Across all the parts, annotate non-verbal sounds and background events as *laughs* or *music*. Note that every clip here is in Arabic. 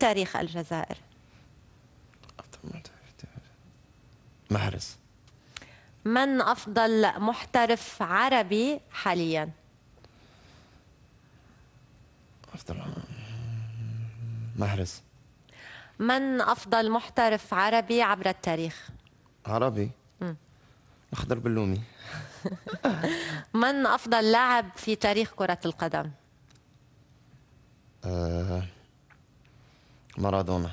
تاريخ الجزائر أفضل محترف محرز من أفضل محترف عربي حاليا؟ أفضل محرز من أفضل محترف عربي عبر التاريخ؟ عربي أخضر بلومي *laughs* من أفضل لاعب في تاريخ كرة القدم؟ أه مارادونا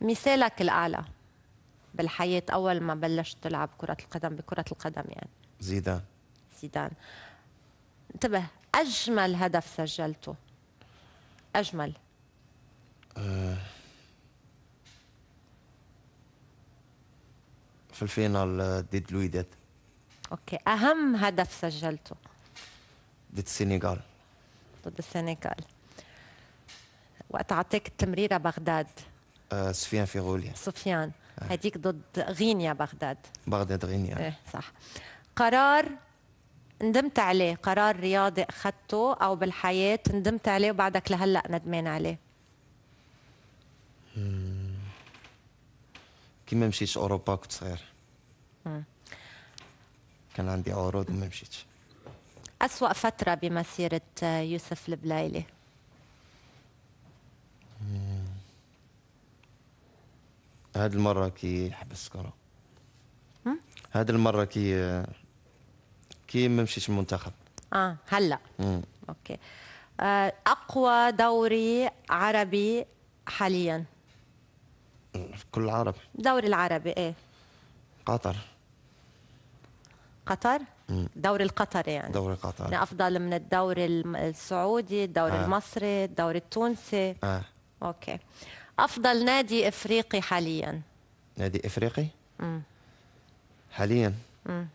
مثالك الاعلى بالحياه اول ما بلشت تلعب كره القدم بكره القدم يعني زيدان زيدان انتبه اجمل هدف سجلته اجمل آه، في الفينال آه، ضد لويدات اوكي اهم هدف سجلته ضد السنغال ضد السنغال وقت عطيك التمريره بغداد آه، سفيان في غوليا سفيان آه. هذيك ضد غينيا بغداد بغداد غينيا ايه صح قرار ندمت عليه قرار رياضي اخذته او بالحياه ندمت عليه وبعدك لهلا ندمان عليه كي ما مشيتش اوروبا كنت صغير كان عندي عروض وما مشيتش أسوأ فترة بمسيرة يوسف البلايلي هاد المره كي حبس السكره ها؟ هاد المره كي كي ما مشيتش المنتخب اه هلا مم. اوكي آه، اقوى دوري عربي حاليا في كل العرب دوري العربي ايه قطر قطر دوري القطر يعني دوري قطر يعني افضل من الدوري السعودي الدوري آه. المصري الدوري التونسي اه اوكي أفضل نادي إفريقي حاليا نادي إفريقي؟ مم. حاليا امم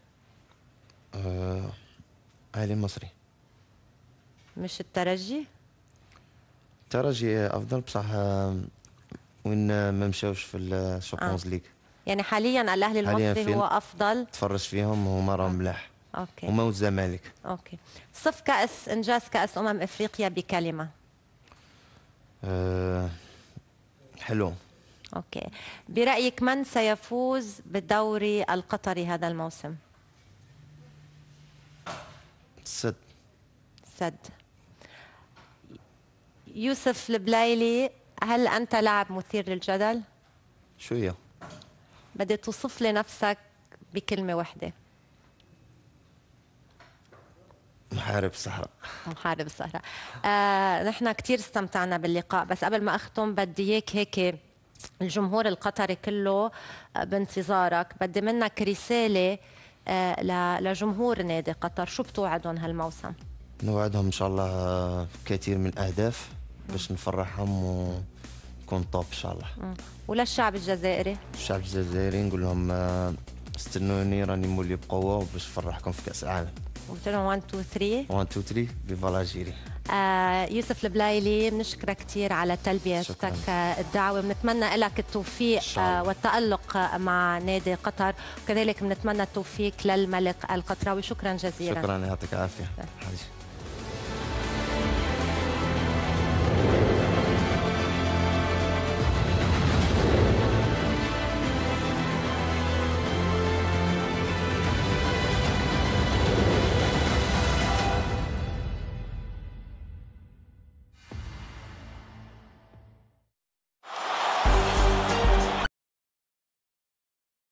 أهلي المصري مش الترجي؟ الترجي أفضل بصح آه، وين آه، ما مشاوش في الشامبيونز آه. ليج يعني حاليا الأهلي المصري هو أفضل تفرج فيهم هما راهم ملاح اوكي هما والزمالك اوكي صف كأس إنجاز كأس أمم إفريقيا بكلمة أه حلو اوكي برايك من سيفوز بالدوري القطري هذا الموسم سد سد يوسف البلايلي هل انت لاعب مثير للجدل شو هي بدي توصف لي نفسك بكلمه واحده محارب صحراء محارب السهرة آه نحن كثير استمتعنا باللقاء بس قبل ما أختم بدي إياك هيك الجمهور القطري كله آه، بانتظارك بدي منك رسالة آه لجمهور نادي قطر شو بتوعدهم هالموسم؟ نوعدهم إن شاء الله كثير من الأهداف باش نفرحهم و يكون توب ان شاء الله وللشعب الجزائري الشعب الجزائري نقول لهم آه، استنوني راني مولي بقوه وباش نفرحكم في كاس العالم قلت لهم 1 2 3 1 2 3 فيفا لاجيري يوسف البلايلي بنشكرك كثير على تلبيتك آه، الدعوه بنتمنى لك التوفيق آه، والتالق آه، مع نادي قطر وكذلك بنتمنى التوفيق للملك القطراوي شكرا جزيلا شكرا يعطيك العافيه